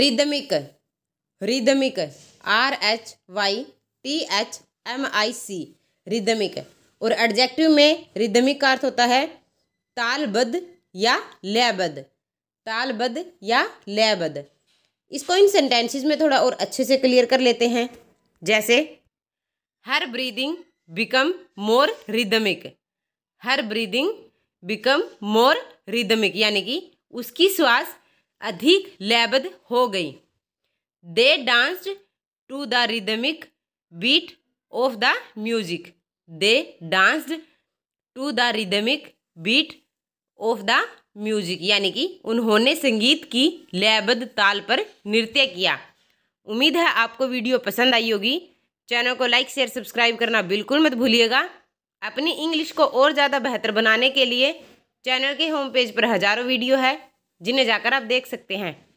rhythmic rhythmic R H Y T H M I C rhythmic और adjective में rhythmic का अर्थ होता है तालबद्ध या लयबद्ध तालबद्ध या लयबद्ध इसको इन सेंटेंसेस में थोड़ा और अच्छे से क्लियर कर लेते हैं जैसे her breathing become more rhythmic her breathing become more rhythmic यानी कि उसकी श्वास अधिक लयबद्ध हो गई they danced to the rhythmic beat of the music they danced to the rhythmic beat of the music यानी कि उन्होंने संगीत की लयबद्ध ताल पर नृत्य किया उम्मीद है आपको वीडियो पसंद आई होगी चैनल को लाइक शेयर सब्सक्राइब करना बिल्कुल मत भूलिएगा अपनी इंग्लिश को और ज़्यादा बेहतर बनाने के लिए चैनल के होम पेज पर हज़ारों वीडियो है जिन्हें जाकर आप देख सकते हैं